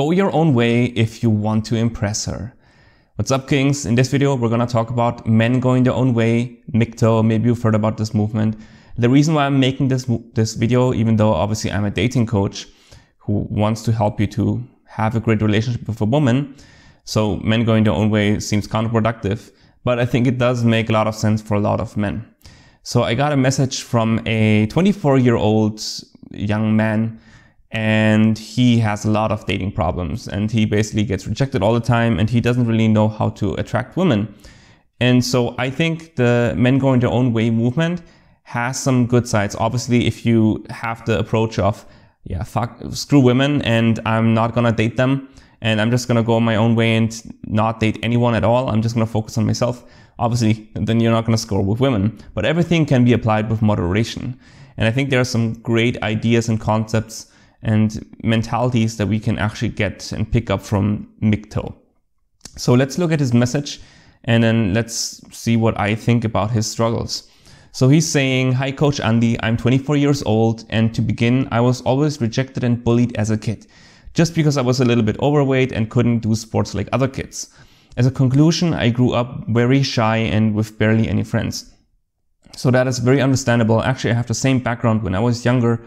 Go your own way if you want to impress her. What's up kings? In this video we're gonna talk about men going their own way, MGTOW, maybe you've heard about this movement. The reason why I'm making this, this video, even though obviously I'm a dating coach who wants to help you to have a great relationship with a woman, so men going their own way seems counterproductive, but I think it does make a lot of sense for a lot of men. So I got a message from a 24 year old young man and he has a lot of dating problems and he basically gets rejected all the time and he doesn't really know how to attract women. And so I think the men going their own way movement has some good sides. Obviously, if you have the approach of, yeah, fuck, screw women and I'm not gonna date them and I'm just gonna go my own way and not date anyone at all. I'm just gonna focus on myself. Obviously, then you're not gonna score with women, but everything can be applied with moderation. And I think there are some great ideas and concepts and mentalities that we can actually get and pick up from MGTOW. So let's look at his message and then let's see what I think about his struggles. So he's saying, Hi, Coach Andy, I'm 24 years old, and to begin, I was always rejected and bullied as a kid, just because I was a little bit overweight and couldn't do sports like other kids. As a conclusion, I grew up very shy and with barely any friends. So that is very understandable. Actually, I have the same background when I was younger.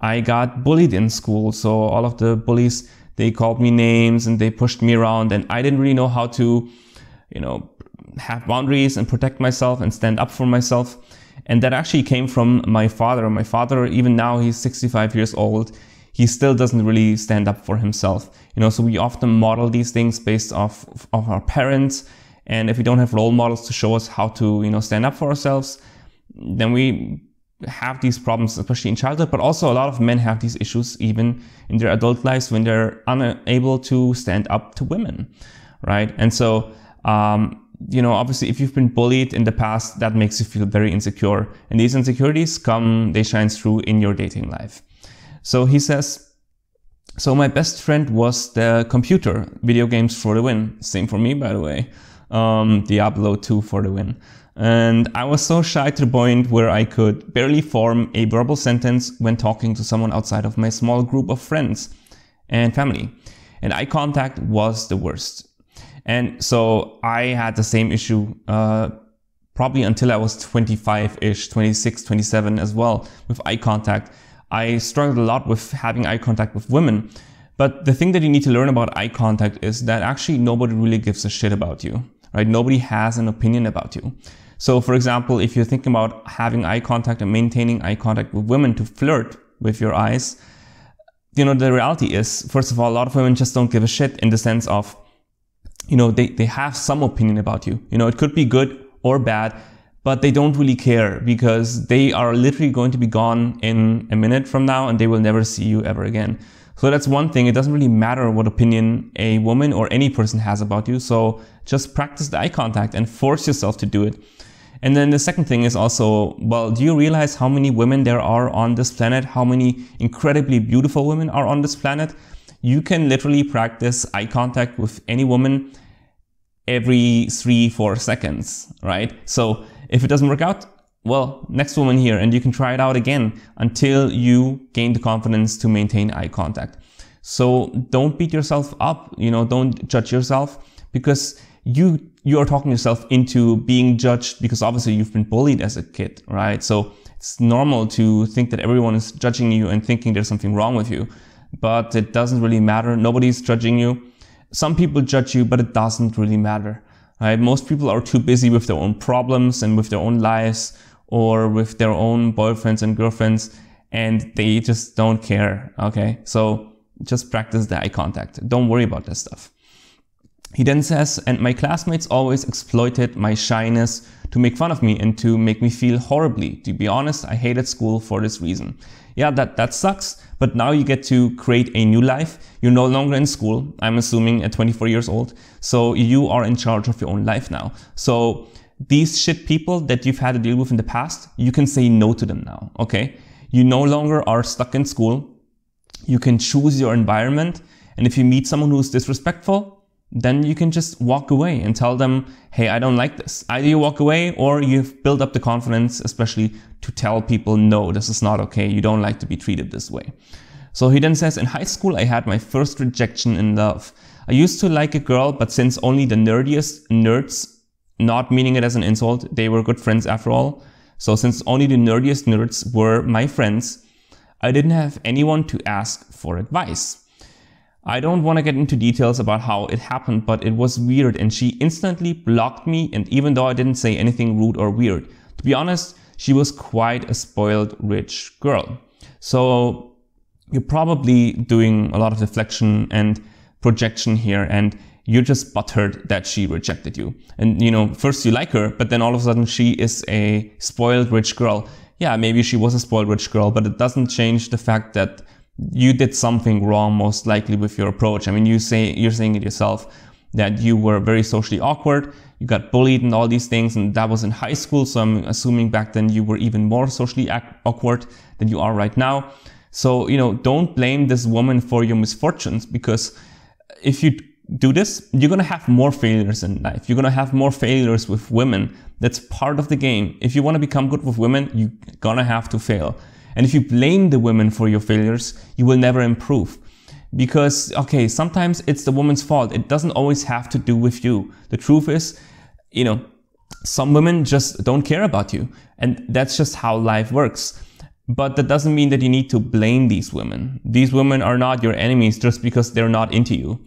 I got bullied in school. So all of the bullies, they called me names and they pushed me around and I didn't really know how to, you know, have boundaries and protect myself and stand up for myself. And that actually came from my father. My father, even now, he's 65 years old. He still doesn't really stand up for himself. You know, so we often model these things based off of our parents. And if we don't have role models to show us how to, you know, stand up for ourselves, then we have these problems, especially in childhood, but also a lot of men have these issues even in their adult lives when they're unable to stand up to women, right? And so, um, you know, obviously, if you've been bullied in the past, that makes you feel very insecure. And these insecurities come, they shine through in your dating life. So he says, So my best friend was the computer, video games for the win. Same for me, by the way. Um, Diablo 2 for the win. And I was so shy to the point where I could barely form a verbal sentence when talking to someone outside of my small group of friends and family. And eye contact was the worst. And so I had the same issue uh, probably until I was 25 ish, 26, 27 as well with eye contact. I struggled a lot with having eye contact with women. But the thing that you need to learn about eye contact is that actually nobody really gives a shit about you, right? Nobody has an opinion about you. So for example, if you're thinking about having eye contact and maintaining eye contact with women to flirt with your eyes, you know, the reality is, first of all, a lot of women just don't give a shit in the sense of, you know, they, they have some opinion about you. You know, it could be good or bad, but they don't really care because they are literally going to be gone in a minute from now and they will never see you ever again. So that's one thing. It doesn't really matter what opinion a woman or any person has about you. So just practice the eye contact and force yourself to do it. And then the second thing is also, well, do you realize how many women there are on this planet? How many incredibly beautiful women are on this planet? You can literally practice eye contact with any woman every three, four seconds, right? So if it doesn't work out, well, next woman here, and you can try it out again until you gain the confidence to maintain eye contact. So don't beat yourself up, you know, don't judge yourself because you you are talking yourself into being judged because obviously you've been bullied as a kid, right? So it's normal to think that everyone is judging you and thinking there's something wrong with you, but it doesn't really matter. Nobody's judging you. Some people judge you, but it doesn't really matter. Right? Most people are too busy with their own problems and with their own lives or with their own boyfriends and girlfriends, and they just don't care. Okay, so just practice the eye contact. Don't worry about that stuff. He then says, and my classmates always exploited my shyness to make fun of me and to make me feel horribly. To be honest, I hated school for this reason. Yeah, that, that sucks, but now you get to create a new life. You're no longer in school, I'm assuming at 24 years old. So you are in charge of your own life now. So these shit people that you've had to deal with in the past, you can say no to them now, okay? You no longer are stuck in school. You can choose your environment. And if you meet someone who's disrespectful, then you can just walk away and tell them, hey, I don't like this. Either you walk away or you've built up the confidence, especially to tell people, no, this is not okay. You don't like to be treated this way. So he then says, in high school, I had my first rejection in love. I used to like a girl, but since only the nerdiest nerds, not meaning it as an insult, they were good friends after all. So since only the nerdiest nerds were my friends, I didn't have anyone to ask for advice. I don't want to get into details about how it happened, but it was weird and she instantly blocked me and even though I didn't say anything rude or weird. To be honest, she was quite a spoiled rich girl. So you're probably doing a lot of deflection and projection here and you're just buttered that she rejected you. And you know, first you like her, but then all of a sudden she is a spoiled rich girl. Yeah, maybe she was a spoiled rich girl, but it doesn't change the fact that you did something wrong most likely with your approach. I mean, you say you're saying it yourself that you were very socially awkward, you got bullied and all these things, and that was in high school. So I'm assuming back then you were even more socially awkward than you are right now. So you know, don't blame this woman for your misfortunes because if you do this, you're gonna have more failures in life. You're gonna have more failures with women. That's part of the game. If you wanna become good with women, you're gonna have to fail. And if you blame the women for your failures, you will never improve. Because, okay, sometimes it's the woman's fault. It doesn't always have to do with you. The truth is, you know, some women just don't care about you. And that's just how life works. But that doesn't mean that you need to blame these women. These women are not your enemies just because they're not into you.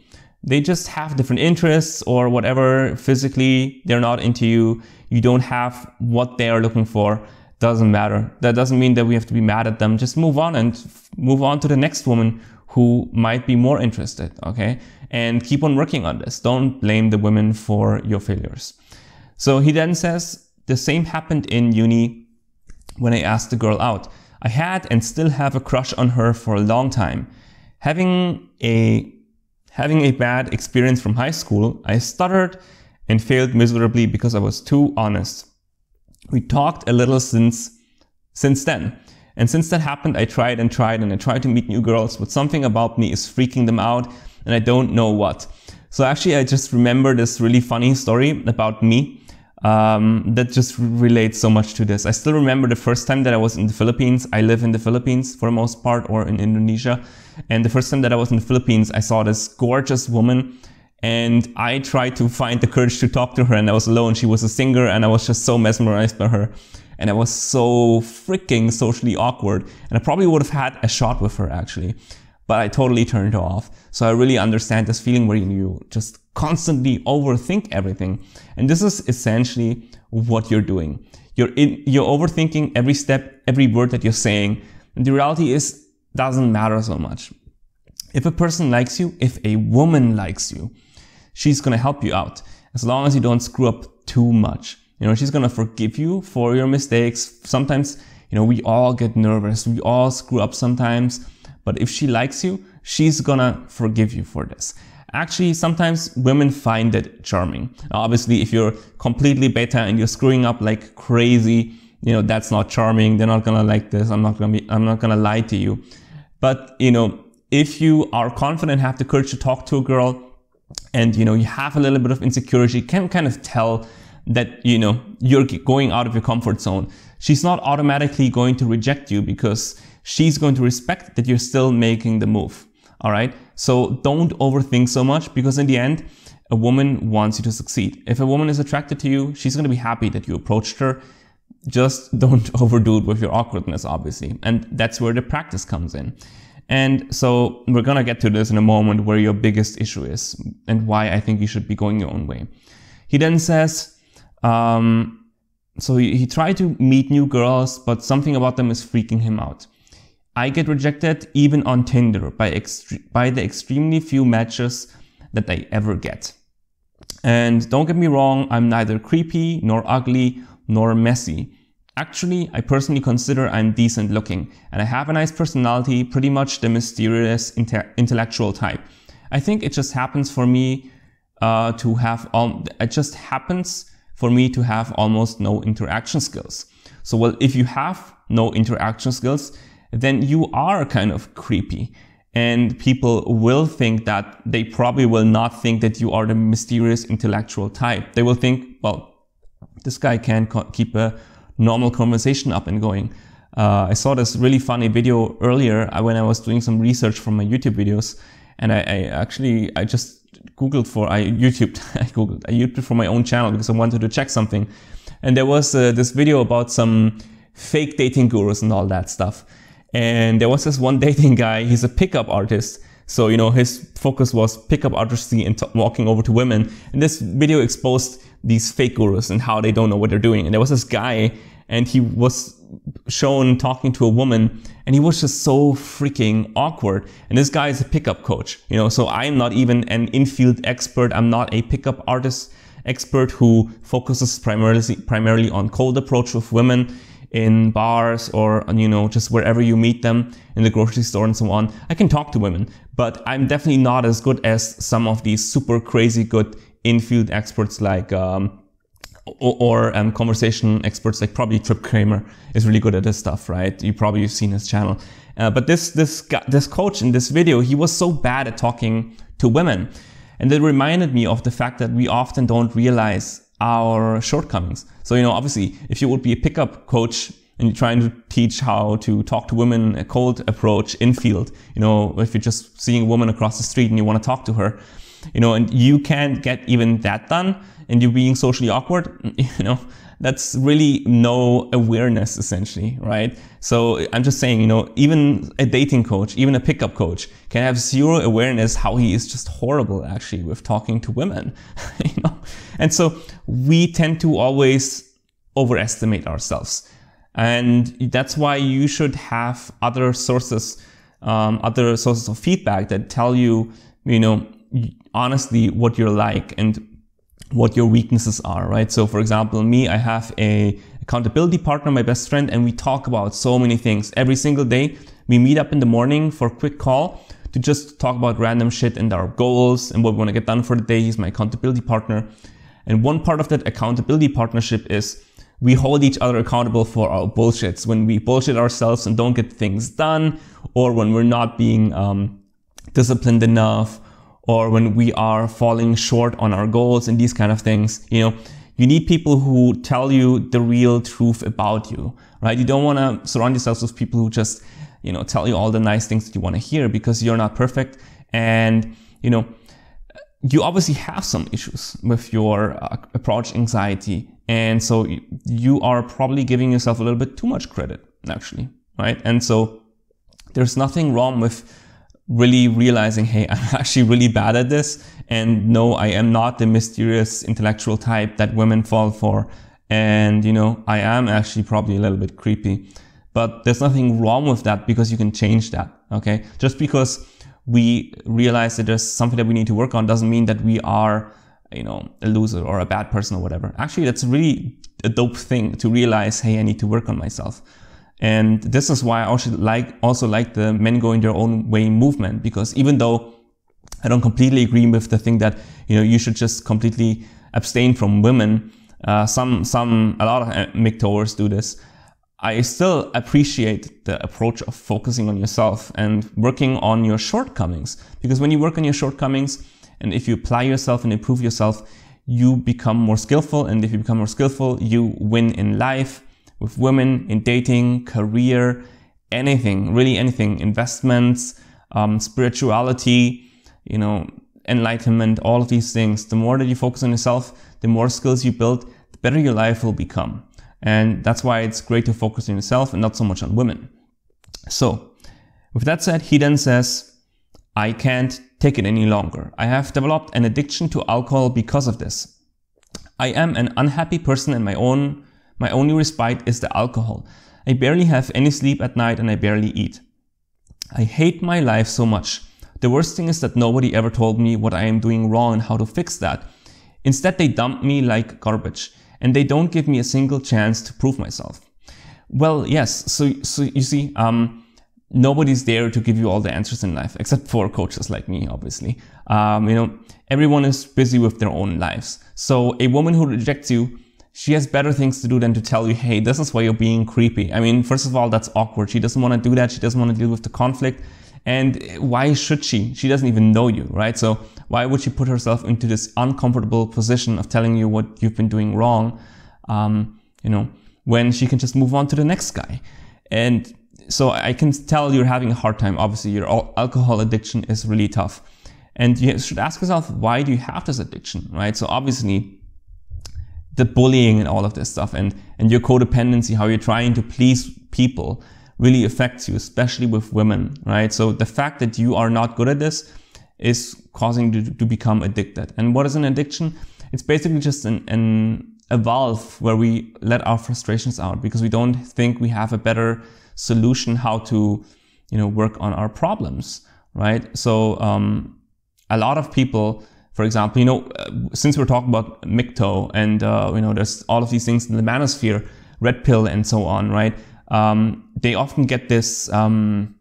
They just have different interests or whatever physically they're not into you. You don't have what they are looking for doesn't matter. That doesn't mean that we have to be mad at them. Just move on and move on to the next woman who might be more interested, okay? And keep on working on this. Don't blame the women for your failures. So he then says, the same happened in uni when I asked the girl out. I had and still have a crush on her for a long time. Having a having a bad experience from high school, I stuttered and failed miserably because I was too honest we talked a little since since then. And since that happened, I tried and tried and I tried to meet new girls, but something about me is freaking them out and I don't know what. So actually, I just remember this really funny story about me um, that just relates so much to this. I still remember the first time that I was in the Philippines. I live in the Philippines for the most part or in Indonesia. And the first time that I was in the Philippines, I saw this gorgeous woman and I tried to find the courage to talk to her and I was alone. She was a singer and I was just so mesmerized by her. And I was so freaking socially awkward. And I probably would have had a shot with her actually, but I totally turned her off. So I really understand this feeling where you just constantly overthink everything. And this is essentially what you're doing. You're in, you're overthinking every step, every word that you're saying. And the reality is doesn't matter so much. If a person likes you, if a woman likes you, she's gonna help you out as long as you don't screw up too much. You know, she's gonna forgive you for your mistakes. Sometimes, you know, we all get nervous, we all screw up sometimes, but if she likes you, she's gonna forgive you for this. Actually, sometimes women find it charming. Obviously, if you're completely beta and you're screwing up like crazy, you know, that's not charming. They're not gonna like this. I'm not gonna be, I'm not gonna lie to you. But, you know, if you are confident, have the courage to talk to a girl, and you know you have a little bit of insecurity you can kind of tell that you know you're going out of your comfort zone she's not automatically going to reject you because she's going to respect that you're still making the move all right so don't overthink so much because in the end a woman wants you to succeed if a woman is attracted to you she's going to be happy that you approached her just don't overdo it with your awkwardness obviously and that's where the practice comes in and so we're gonna get to this in a moment where your biggest issue is and why I think you should be going your own way. He then says, um, so he, he tried to meet new girls, but something about them is freaking him out. I get rejected even on Tinder by, extre- by the extremely few matches that I ever get. And don't get me wrong, I'm neither creepy nor ugly nor messy. Actually, I personally consider I'm decent looking, and I have a nice personality, pretty much the mysterious intellectual type. I think it just happens for me uh, to have, um, it just happens for me to have almost no interaction skills. So, well, if you have no interaction skills, then you are kind of creepy. And people will think that they probably will not think that you are the mysterious intellectual type. They will think, well, this guy can't keep a normal conversation up and going. Uh, I saw this really funny video earlier uh, when I was doing some research for my YouTube videos, and I, I actually I just googled for I YouTubed I googled I YouTubed for my own channel because I wanted to check something, and there was uh, this video about some fake dating gurus and all that stuff, and there was this one dating guy. He's a pickup artist, so, you know, his focus was pick up artistry and t- walking over to women. And this video exposed these fake gurus and how they don't know what they're doing. And there was this guy and he was shown talking to a woman and he was just so freaking awkward and this guy is a pickup coach you know so i'm not even an infield expert i'm not a pickup artist expert who focuses primarily primarily on cold approach with women in bars or you know just wherever you meet them in the grocery store and so on. I can talk to women, but I'm definitely not as good as some of these super crazy good in-field experts like um, or, um, conversation experts like probably Trip Kramer is really good at this stuff, right? You probably have seen his channel. Uh, but this this this coach in this video, he was so bad at talking to women, and it reminded me of the fact that we often don't realize our shortcomings. So, you know, obviously, if you would be a pickup coach and you're trying to teach how to talk to women, a cold approach in field, you know, if you're just seeing a woman across the street and you want to talk to her, you know, and you can't get even that done and you're being socially awkward, you know, that's really no awareness essentially, right? So I'm just saying, you know, even a dating coach, even a pickup coach can have zero awareness how he is just horrible actually with talking to women, you know? And so we tend to always overestimate ourselves. And that's why you should have other sources, um, other sources of feedback that tell you, you know, honestly what you're like and what your weaknesses are, right? So for example, me, I have a accountability partner, my best friend, and we talk about so many things. Every single day, we meet up in the morning for a quick call to just talk about random shit and our goals and what we want to get done for the day. He's my accountability partner. And one part of that accountability partnership is we hold each other accountable for our bullshits. When we bullshit ourselves and don't get things done, or when we're not being um, disciplined enough, or when we are falling short on our goals and these kind of things, you know, you need people who tell you the real truth about you, right? You don't want to surround yourself with people who just, you know, tell you all the nice things that you want to hear because you're not perfect. And, you know, you obviously have some issues with your uh, approach anxiety. And so you are probably giving yourself a little bit too much credit, actually, right? And so there's nothing wrong with really realizing, hey, I'm actually really bad at this. And no, I am not the mysterious intellectual type that women fall for. And, you know, I am actually probably a little bit creepy. But there's nothing wrong with that because you can change that. Okay. Just because we realize that there's something that we need to work on doesn't mean that we are, you know, a loser or a bad person or whatever. Actually, that's really a dope thing to realize, hey, I need to work on myself. And this is why I also like, also like the men going their own way movement, because even though I don't completely agree with the thing that, you know, you should just completely abstain from women, uh, some, some, a lot of uh, MGTOWers do this. I still appreciate the approach of focusing on yourself and working on your shortcomings. Because when you work on your shortcomings and if you apply yourself and improve yourself, you become more skillful. And if you become more skillful, you win in life with women in dating, career, anything, really anything, investments, um, spirituality, you know, enlightenment, all of these things. The more that you focus on yourself, the more skills you build, the better your life will become. And that's why it's great to focus on yourself and not so much on women. So, with that said, he then says, I can't take it any longer. I have developed an addiction to alcohol because of this. I am an unhappy person in my own my only respite is the alcohol. I barely have any sleep at night and I barely eat. I hate my life so much. The worst thing is that nobody ever told me what I am doing wrong and how to fix that. Instead, they dump me like garbage and they don't give me a single chance to prove myself. Well, yes. So, so you see, um, nobody's there to give you all the answers in life, except for coaches like me, obviously. Um, you know, everyone is busy with their own lives. So a woman who rejects you she has better things to do than to tell you, hey, this is why you're being creepy. I mean, first of all, that's awkward. She doesn't want to do that. She doesn't want to deal with the conflict. And why should she? She doesn't even know you, right? So why would she put herself into this uncomfortable position of telling you what you've been doing wrong? Um, you know, when she can just move on to the next guy. And so I can tell you're having a hard time. Obviously, your alcohol addiction is really tough. And you should ask yourself, why do you have this addiction, right? So obviously, the bullying and all of this stuff and, and your codependency, how you're trying to please people really affects you, especially with women, right? So the fact that you are not good at this is causing you to, to become addicted. And what is an addiction? It's basically just an, an, a valve where we let our frustrations out because we don't think we have a better solution how to, you know, work on our problems, right? So um, a lot of people for example, you know, uh, since we're talking about Micto and, uh, you know, there's all of these things in the manosphere, red pill and so on, right? Um, they often get this, um,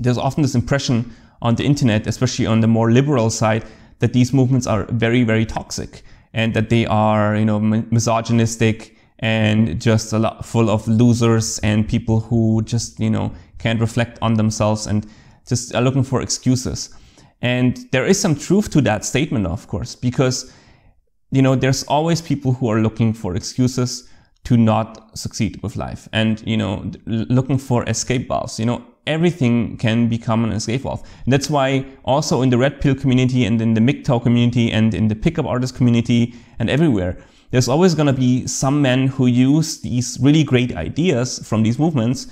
there's often this impression on the internet, especially on the more liberal side, that these movements are very, very toxic and that they are, you know, misogynistic and just a lot full of losers and people who just, you know, can't reflect on themselves and just are looking for excuses. And there is some truth to that statement, of course, because you know there's always people who are looking for excuses to not succeed with life and you know looking for escape valves you know everything can become an escape valve and that's why also in the red pill community and in the MGTOW community and in the pickup artist community and everywhere there's always going to be some men who use these really great ideas from these movements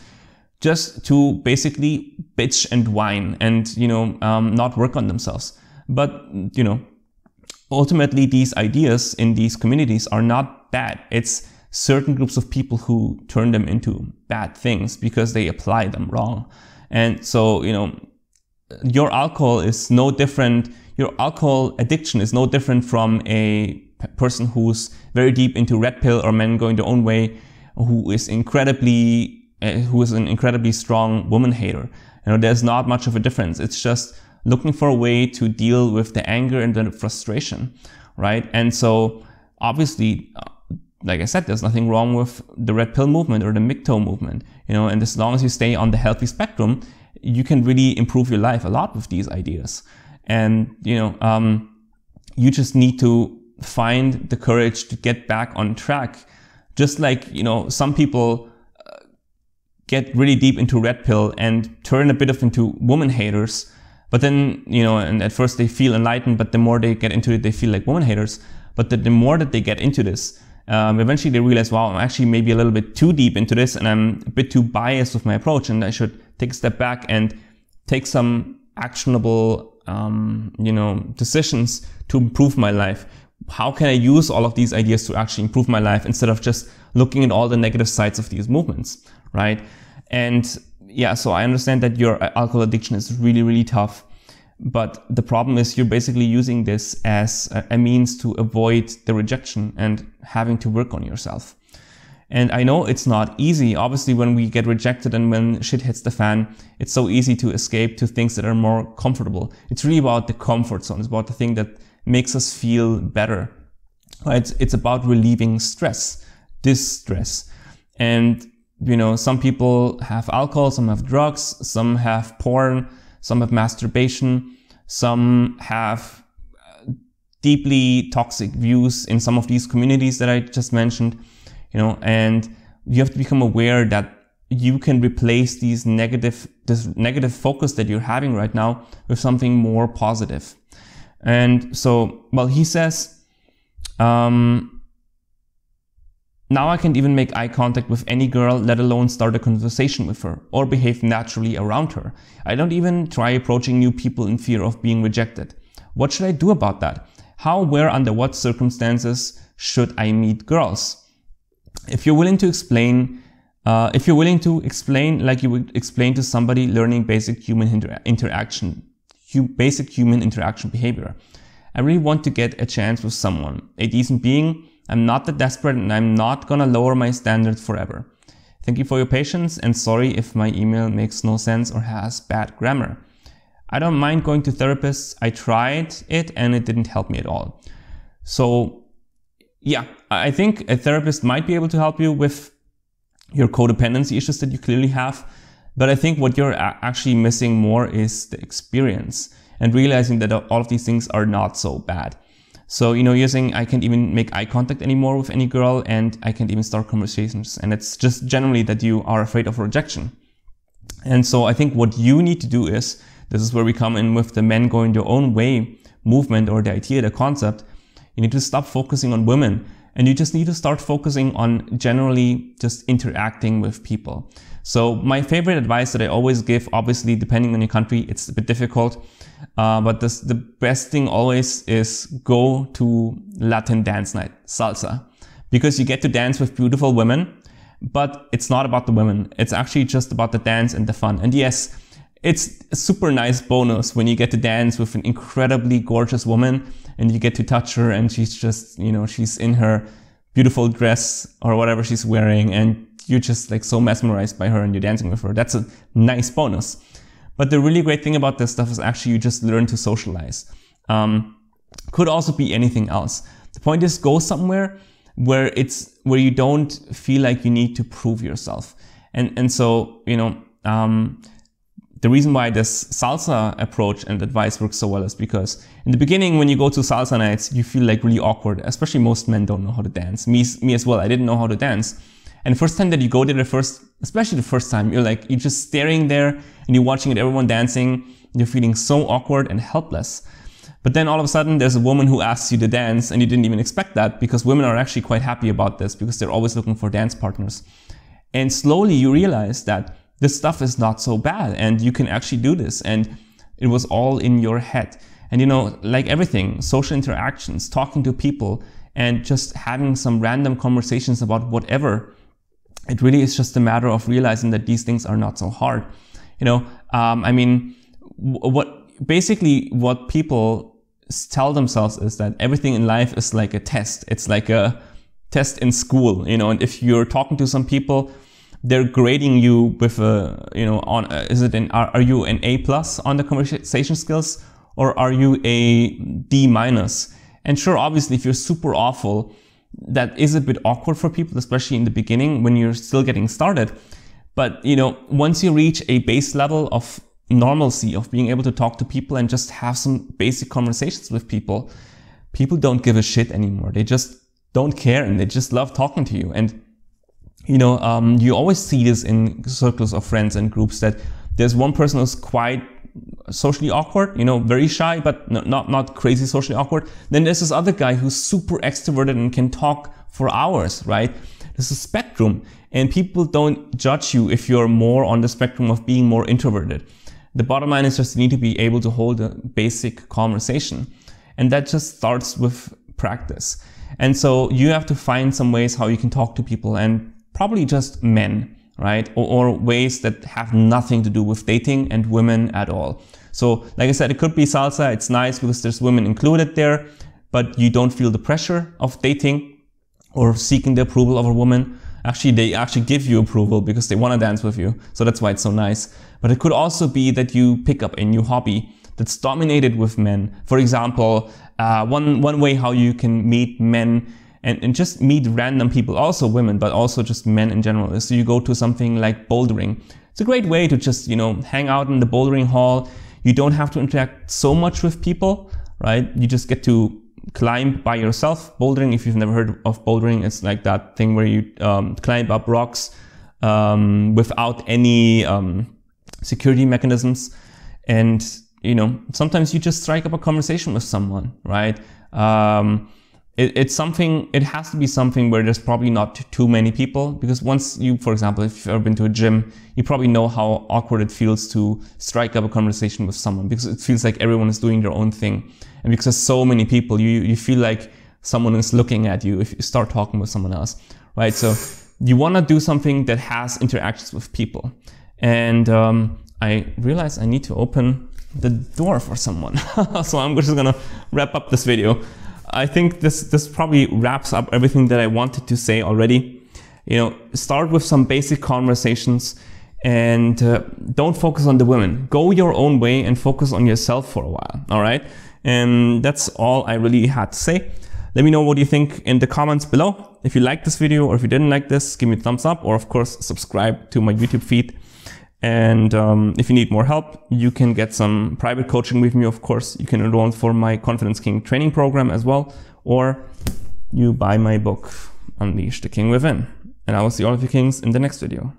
just to basically bitch and whine and, you know, um, not work on themselves. But, you know, ultimately these ideas in these communities are not bad. It's certain groups of people who turn them into bad things because they apply them wrong. And so, you know, your alcohol is no different. Your alcohol addiction is no different from a person who's very deep into red pill or men going their own way, who is incredibly Eh, who is an incredibly strong woman hater. You know, there's not much of a difference. It's just looking for a way to deal with the anger and the frustration, right? And so obviously, uh, like I said, there's nothing wrong with the red pill movement or the MGTOW movement, you know, and as long as you stay on the healthy spectrum, you can really improve your life a lot with these ideas. And, you know, um, you just need to find the courage to get back on track. Just like, you know, some people get really deep into red pill and turn a bit of into woman haters. But then, you know, and at first they feel enlightened, but the more they get into it, they feel like woman haters. But the, the more that they get into this, um, eventually they realize, wow, I'm actually maybe a little bit too deep into this and I'm a bit too biased with my approach and I should take a step back and take some actionable, um, you know, decisions to improve my life how can I use all of these ideas to actually improve my life instead of just looking at all the negative sides of these movements, right? And yeah, so I understand that your uh, alcohol addiction is really, really tough. But the problem is you're basically using this as a means to avoid the rejection and having to work on yourself. And I know it's not easy. Obviously, when we get rejected and when shit hits the fan, it's so easy to escape to things that are more comfortable. It's really about the comfort zone. It's about the thing that makes us feel better. Right? It's about relieving stress, distress. And, you know, some people have alcohol, some have drugs, some have porn, some have masturbation, some have uh, deeply toxic views in some of these communities that I just mentioned, you know, and you have to become aware that you can replace these negative, this negative focus that you're having right now with something more positive. And so, well, he says, um, now I can't even make eye contact with any girl, let alone start a conversation with her or behave naturally around her. I don't even try approaching new people in fear of being rejected. What should I do about that? How, where, under what circumstances should I meet girls? If you're willing to explain, uh, if you're willing to explain like you would explain to somebody learning basic human inter interaction, basic human interaction behavior. I really want to get a chance with someone, a decent being. I'm not that desperate and I'm not gonna lower my standard forever. Thank you for your patience and sorry if my email makes no sense or has bad grammar. I don't mind going to therapists. I tried it and it didn't help me at all. So yeah, I think a therapist might be able to help you with your codependency issues that you clearly have. But I think what you're actually missing more is the experience and realizing that all of these things are not so bad. So, you know, you're saying I can't even make eye contact anymore with any girl and I can't even start conversations. And it's just generally that you are afraid of rejection. And so I think what you need to do is this is where we come in with the men going their own way movement or the idea, the concept. You need to stop focusing on women and you just need to start focusing on generally just interacting with people. So my favorite advice that I always give, obviously depending on your country, it's a bit difficult, uh, but this, the best thing always is go to Latin dance night, salsa, because you get to dance with beautiful women, but it's not about the women. It's actually just about the dance and the fun. And yes, it's a super nice bonus when you get to dance with an incredibly gorgeous woman and you get to touch her and she's just, you know, she's in her beautiful dress or whatever she's wearing and you're just like so mesmerized by her and you're dancing with her. That's a nice bonus. But the really great thing about this stuff is actually you just learn to socialize. Um, could also be anything else. The point is go somewhere where it's where you don't feel like you need to prove yourself. And and so you know um, the reason why this salsa approach and advice works so well is because in the beginning, when you go to salsa nights, you feel like really awkward, especially most men don't know how to dance. Me, me as well, I didn't know how to dance. And first time that you go there, the first, especially the first time, you're like, you're just staring there and you're watching it, everyone dancing. You're feeling so awkward and helpless. But then all of a sudden, there's a woman who asks you to dance and you didn't even expect that because women are actually quite happy about this because they're always looking for dance partners. And slowly you realize that this stuff is not so bad and you can actually do this. And it was all in your head. And you know, like everything, social interactions, talking to people, and just having some random conversations about whatever, it really is just a matter of realizing that these things are not so hard. You know, um, I mean, what basically what people tell themselves is that everything in life is like a test. It's like a test in school, you know, and if you're talking to some people they're grading you with a you know on a, uh, is it an are, are you an A plus on the conversation skills or are you a D minus? And sure, obviously, if you're super awful, that is a bit awkward for people, especially in the beginning when you're still getting started. But you know, once you reach a base level of normalcy of being able to talk to people and just have some basic conversations with people, people don't give a shit anymore. They just don't care and they just love talking to you. And you know, um, you always see this in circles of friends and groups that there's one person who's quite socially awkward, you know, very shy, but not, not crazy socially awkward. Then there's this other guy who's super extroverted and can talk for hours, right? There's a spectrum and people don't judge you if you're more on the spectrum of being more introverted. The bottom line is just you need to be able to hold a basic conversation. And that just starts with practice. And so you have to find some ways how you can talk to people and probably just men, right? Or, or, ways that have nothing to do with dating and women at all. So, like I said, it could be salsa. It's nice because there's women included there, but you don't feel the pressure of dating or seeking the approval of a woman. Actually, they actually give you approval because they want to dance with you. So that's why it's so nice. But it could also be that you pick up a new hobby that's dominated with men. For example, uh, one, one way how you can meet men and, and just meet random people, also women, but also just men in general. So you go to something like bouldering. It's a great way to just, you know, hang out in the bouldering hall. You don't have to interact so much with people, right? You just get to climb by yourself. Bouldering, if you've never heard of bouldering, it's like that thing where you um, climb up rocks um, without any um, security mechanisms. And, you know, sometimes you just strike up a conversation with someone, right? Um, it, it's something, it has to be something where there's probably not too many people because once you, for example, if you've ever been to a gym, you probably know how awkward it feels to strike up a conversation with someone because it feels like everyone is doing their own thing. And because there's so many people, you, you feel like someone is looking at you if you start talking with someone else, right? So you want to do something that has interactions with people. And um, I realize I need to open the door for someone. so I'm just going to wrap up this video. I think this, this probably wraps up everything that I wanted to say already. You know, start with some basic conversations and uh, don't focus on the women. Go your own way and focus on yourself for a while. All right. And that's all I really had to say. Let me know what you think in the comments below. If you liked this video or if you didn't like this, give me a thumbs up or of course subscribe to my YouTube feed. And um, if you need more help, you can get some private coaching with me, of course. You can enroll for my Confidence King training program as well, or you buy my book, Unleash the King Within. And I will see all of you kings in the next video.